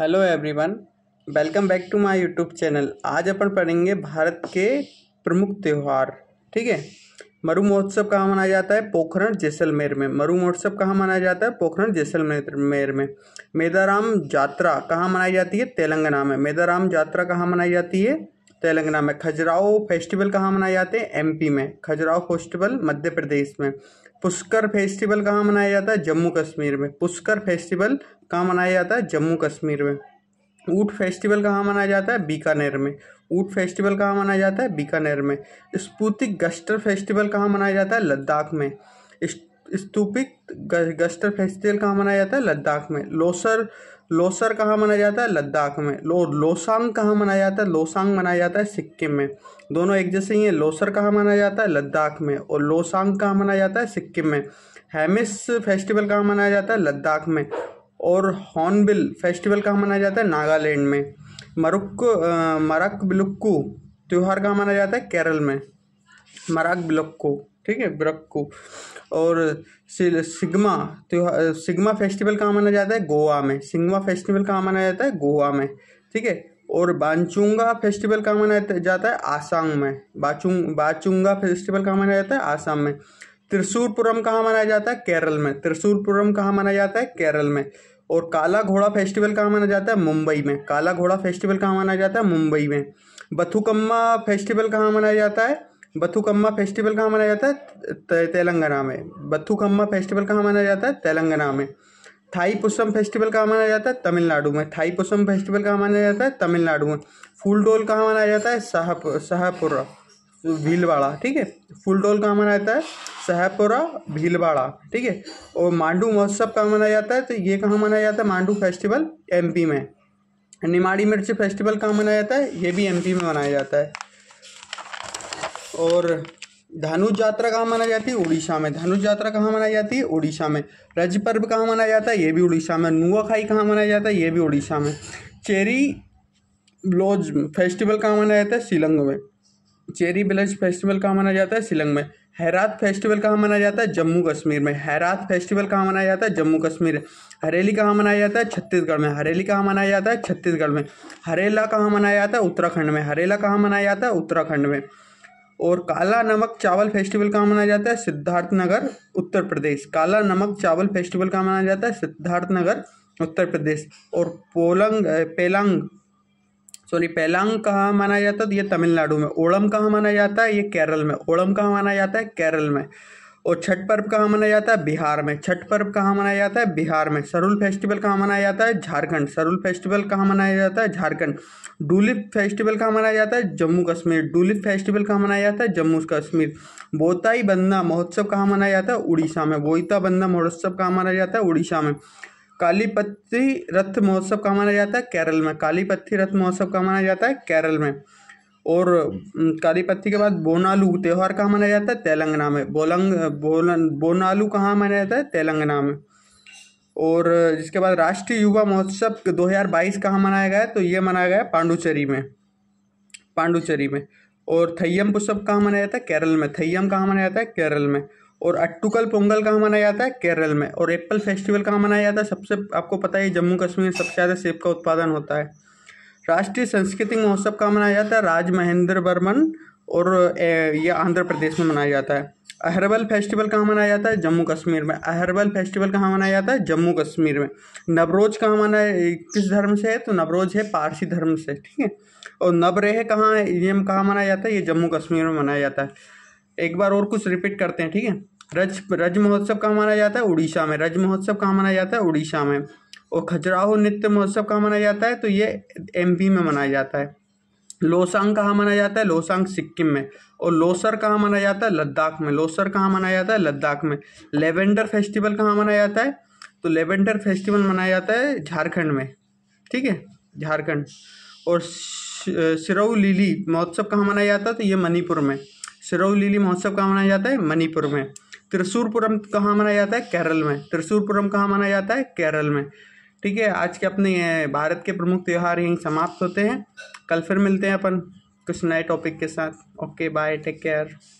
hello everyone welcome back to my YouTube channel आज अपन पढ़ेंगे भारत के प्रमुख त्यौहार ठीक है मरु महोत्सव कहाँ मनाया जाता है पोखरण जैसलमेर में मरु महोत्सव कहाँ मनाया जाता है पोखरण जैसलमेर में मेदाराम यात्रा कहाँ मनाई जाती है तेलंगाना में मेदाराम यात्रा कहाँ मनाई जाती है तेलंगाना में खजुराहो फेस्टिवल कहाँ मनाए जाते हैं एमपी में खजुराहो फेस्टिवल मध्य प्रदेश में पुष्कर फेस्टिवल कहाँ मनाया जाता है जम्मू कश्मीर में पुष्कर फेस्टिवल कहाँ मनाया जाता है जम्मू कश्मीर में ऊट फेस्टिवल कहाँ मनाया जाता है बीकानेर में ऊट फेस्टिवल कहाँ मनाया जाता है बीकानेर में स्पूतिक गस्टर फेस्टिवल कहाँ मनाया जाता है लद्दाख में स्तूपिक गस्टर फेस्टिवल कहाँ मनाया जाता है लद्दाख में लोसर लोसर कहाँ मनाया जाता है लद्दाख में लो लोसांग कहाँ मनाया जाता है लोसांग मनाया जाता है सिक्किम में दोनों एक जैसे ही हैं लोसर कहाँ मनाया जाता है लद्दाख में और लोसांग कहाँ मनाया जाता है सिक्किम में हैमिस फेस्टिवल कहाँ मनाया जाता है लद्दाख में और हॉर्नबिल फेस्टिवल कहाँ मनाया जाता है नागालैंड में मरुक मरक बिलुक्कू त्यौहार कहाँ मनाया जाता है केरल में मराक बिलुक्कू ठीक है ब्रक को और सिग्मा त्योहार सिग्मा फेस्टिवल कहाँ माना जाता है गोवा में सिग्मा फेस्टिवल कहाँ माना जाता है गोवा में ठीक है और बांचुंगा फेस्टिवल कहाँ मनाया जाता है आसाम में बाचुंग बाचुंगा फेस्टिवल कहाँ माना जाता है आसाम में त्रिशूरपुरम कहाँ मनाया जाता है केरल में त्रिशूरपुरम कहाँ मनाया जाता है केरल में और काला घोड़ा फेस्टिवल कहाँ माना जाता है मुंबई में काला घोड़ा फेस्टिवल कहाँ माना जाता है मुंबई में बथुकम्मा फेस्टिवल कहाँ मनाया जाता है बथुकम्मा फेस्टिवल कहाँ मनाया जाता है तेलंगाना में बथुकम्मा फेस्टिवल कहाँ मनाया जाता है तेलंगाना में थाई पुसम फेस्टिवल कहाँ मनाया जाता है तमिलनाडु में थाई पुसम फेस्टिवल कहाँ मनाया जाता है तमिलनाडु में फूल डोल कहाँ मनाया जाता है शाहप भीलवाड़ा ठीक है फूल डोल कहाँ मनाया जाता है शाहपुरा भीलवाड़ा ठीक है और मांडू महोत्सव कहाँ मनाया जाता है तो ये कहाँ मनाया जाता है मांडू फेस्टिवल एमपी में निमाड़ी मिर्च फेस्टिवल कहाँ मनाया जाता है ये भी एमपी में मनाया जाता है और धनुष यात्रा कहाँ मनाई जाती है उड़ीसा में धनुष यात्रा कहाँ मनाई जाती है उड़ीसा में रज पर्व कहाँ मनाया जाता है ये भी उड़ीसा में नुआखाई कहाँ मनाया जाता है ये भी उड़ीसा में चेरी ब्लोज फेस्टिवल कहाँ मनाया जाता है शिलंग में चेरी ब्लज फेस्टिवल कहाँ मनाया जाता है शिलंग में हैरात फेस्टिवल कहाँ मनाया जाता है जम्मू कश्मीर में हैरात फेस्टिवल कहाँ मनाया जाता है जम्मू कश्मीर हरेली कहाँ मनाया जाता है छत्तीसगढ़ में हरेली कहाँ मनाया जाता है छत्तीसगढ़ में हरेला कहाँ मनाया जाता है उत्तराखंड में हरेला कहाँ मनाया जाता है उत्तराखंड में और काला नमक चावल फेस्टिवल कहाँ मनाया जाता है सिद्धार्थ नगर उत्तर प्रदेश काला नमक चावल फेस्टिवल कहाँ मनाया जाता है सिद्धार्थ नगर उत्तर प्रदेश और पोलंग पेलंग सॉरी पेलांग कहाँ माना जाता है ये तमिलनाडु में ओणम कहाँ माना जाता है ये केरल में ओणम कहाँ माना जाता है केरल में और छठ पर्व कहाँ मनाया जाता है बिहार में छठ पर्व कहाँ मनाया जाता है बिहार में सरुल फेस्टिवल कहाँ मनाया जाता है झारखंड सरुल फेस्टिवल कहाँ मनाया जाता है झारखंड डुलिप फेस्टिवल कहाँ मनाया जाता है जम्मू कश्मीर डुलिप फेस्टिवल कहाँ मनाया जाता है जम्मू कश्मीर बोताई बंदा महोत्सव कहाँ मनाया जाता है उड़ीसा में बोईता बंदा महोत्सव कहाँ मनाया जाता है उड़ीसा में कालीपत्थी रथ महोत्सव कहाँ मनाया जाता है केरल में कालीपत्थी रथ महोत्सव कहाँ मनाया जाता है केरल में और काली पत्ती के बाद बोनालू त्यौहार कहाँ मनाया जाता है तेलंगाना में बोलंग बोलन बोनालू कहाँ मनाया जाता है तेलंगाना में और जिसके बाद राष्ट्रीय युवा महोत्सव 2022 कहाँ मनाया गया तो ये मनाया गया पांडुचेरी में पांडुचेरी में और थैयम पुष्प कहाँ मनाया जाता है केरल में थैयम कहाँ मनाया जाता है केरल में और अट्टुकल पोंगल कहाँ मनाया जाता है केरल में और एप्पल फेस्टिवल कहाँ मनाया जाता है सबसे आपको पता है जम्मू कश्मीर में सबसे ज़्यादा सेब का उत्पादन होता है राष्ट्रीय संस्कृति महोत्सव कहाँ मनाया जाता है राज महेंद्र वर्मन और ये आंध्र प्रदेश में मनाया जाता है अहरबल फेस्टिवल कहाँ मनाया जाता है जम्मू कश्मीर में अहरबल फेस्टिवल कहाँ मनाया जाता है जम्मू कश्मीर में नवरोज कहाँ मनाया किस धर्म से है तो नवरोज है पारसी धर्म से ठीक है और नवरेह कहाँ है ये कहाँ मनाया जाता है ये जम्मू कश्मीर में मनाया जाता है एक बार और कुछ रिपीट करते हैं ठीक है रज रज महोत्सव कहाँ माना जाता है उड़ीसा में रज महोत्सव कहाँ माना जाता है उड़ीसा में और खजुराहो नृत्य महोत्सव कहाँ मनाया जाता है तो ये एमपी में मनाया जाता है लोसांग कहाँ मनाया जाता है लोसांग सिक्किम में और लोसर कहाँ मनाया जाता है लद्दाख में लोसर कहाँ मनाया जाता है लद्दाख में लेवेंडर फेस्टिवल कहाँ मनाया जाता है तो लेवेंडर फेस्टिवल मनाया जाता है झारखंड में ठीक है झारखंड और सिरऊ लीली महोत्सव कहाँ मनाया जाता है तो ये मणिपुर में सिरऊ लीली महोत्सव कहाँ मनाया जाता है मणिपुर में त्रिशूरपुरम कहाँ माना जाता है केरल में त्रिशूरपुरम कहाँ माना जाता है केरल में ठीक है आज के अपने भारत के प्रमुख त्यौहार यहीं समाप्त होते हैं कल फिर मिलते हैं अपन कुछ नए टॉपिक के साथ ओके बाय टेक केयर